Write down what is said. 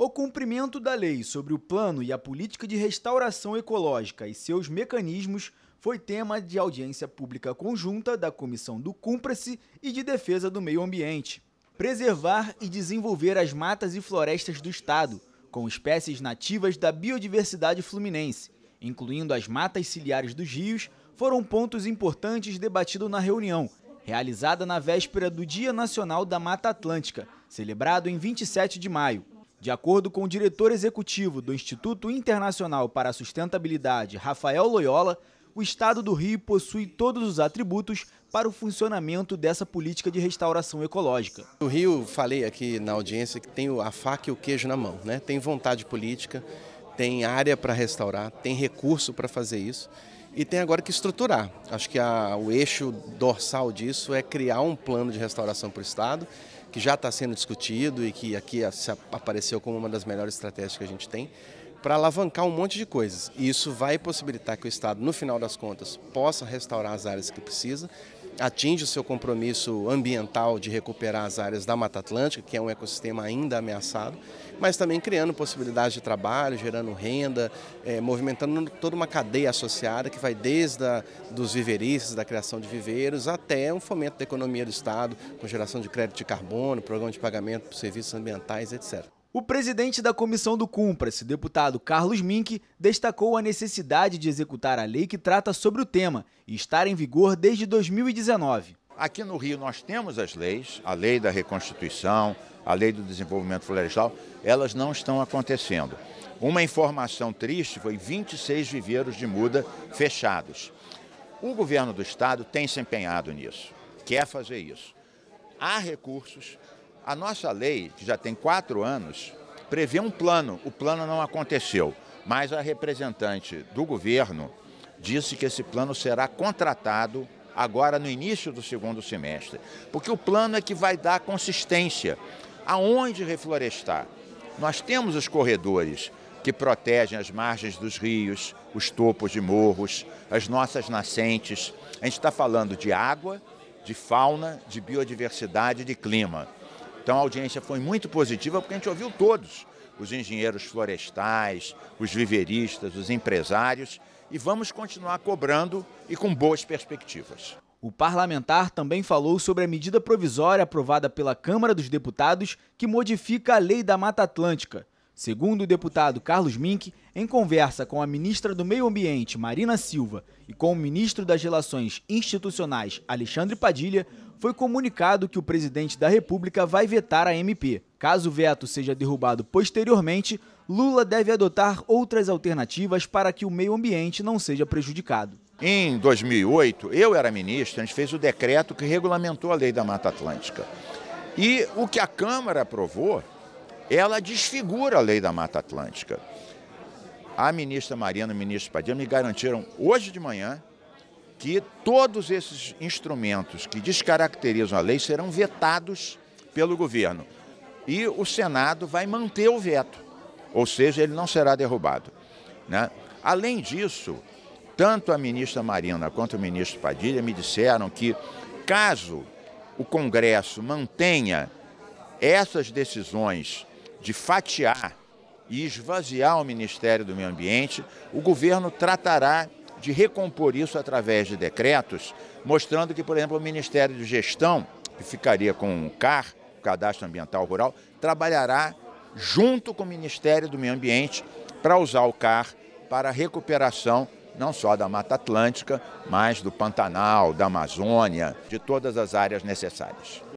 O cumprimento da lei sobre o plano e a política de restauração ecológica e seus mecanismos foi tema de audiência pública conjunta da Comissão do Cumpra-se e de Defesa do Meio Ambiente. Preservar e desenvolver as matas e florestas do Estado, com espécies nativas da biodiversidade fluminense, incluindo as matas ciliares dos rios, foram pontos importantes debatidos na reunião, realizada na véspera do Dia Nacional da Mata Atlântica, celebrado em 27 de maio. De acordo com o diretor executivo do Instituto Internacional para a Sustentabilidade, Rafael Loyola, o Estado do Rio possui todos os atributos para o funcionamento dessa política de restauração ecológica. O Rio, falei aqui na audiência, que tem a faca e o queijo na mão, né? tem vontade política, tem área para restaurar, tem recurso para fazer isso e tem agora que estruturar. Acho que a, o eixo dorsal disso é criar um plano de restauração para o Estado que já está sendo discutido e que aqui apareceu como uma das melhores estratégias que a gente tem para alavancar um monte de coisas. E isso vai possibilitar que o Estado, no final das contas, possa restaurar as áreas que precisa, atinge o seu compromisso ambiental de recuperar as áreas da Mata Atlântica, que é um ecossistema ainda ameaçado, mas também criando possibilidades de trabalho, gerando renda, é, movimentando toda uma cadeia associada que vai desde a, dos viveiristas, da criação de viveiros, até um fomento da economia do Estado, com geração de crédito de carbono, programa de pagamento por serviços ambientais, etc. O presidente da comissão do Cumpra-se, deputado Carlos Mink, destacou a necessidade de executar a lei que trata sobre o tema e estar em vigor desde 2019. Aqui no Rio nós temos as leis, a lei da reconstituição, a lei do desenvolvimento florestal, elas não estão acontecendo. Uma informação triste foi 26 viveiros de muda fechados. O governo do estado tem se empenhado nisso, quer fazer isso. Há recursos, a nossa lei, que já tem quatro anos, prevê um plano. O plano não aconteceu, mas a representante do governo disse que esse plano será contratado agora no início do segundo semestre, porque o plano é que vai dar consistência. Aonde reflorestar? Nós temos os corredores que protegem as margens dos rios, os topos de morros, as nossas nascentes. A gente está falando de água, de fauna, de biodiversidade, de clima. Então a audiência foi muito positiva porque a gente ouviu todos, os engenheiros florestais, os viveristas, os empresários, e vamos continuar cobrando e com boas perspectivas. O parlamentar também falou sobre a medida provisória aprovada pela Câmara dos Deputados que modifica a Lei da Mata Atlântica. Segundo o deputado Carlos Mink, em conversa com a ministra do Meio Ambiente, Marina Silva, e com o ministro das Relações Institucionais, Alexandre Padilha, foi comunicado que o presidente da República vai vetar a MP. Caso o veto seja derrubado posteriormente, Lula deve adotar outras alternativas para que o meio ambiente não seja prejudicado. Em 2008, eu era ministro, a gente fez o decreto que regulamentou a lei da Mata Atlântica. E o que a Câmara aprovou, ela desfigura a lei da Mata Atlântica. A ministra Mariana, e o ministro Padilha me garantiram hoje de manhã que todos esses instrumentos que descaracterizam a lei serão vetados pelo governo. E o Senado vai manter o veto, ou seja, ele não será derrubado. Né? Além disso, tanto a ministra Marina quanto o ministro Padilha me disseram que, caso o Congresso mantenha essas decisões de fatiar e esvaziar o Ministério do Meio Ambiente, o governo tratará de recompor isso através de decretos, mostrando que, por exemplo, o Ministério de Gestão, que ficaria com o CAR, Cadastro Ambiental Rural, trabalhará junto com o Ministério do Meio Ambiente para usar o CAR para a recuperação não só da Mata Atlântica, mas do Pantanal, da Amazônia, de todas as áreas necessárias.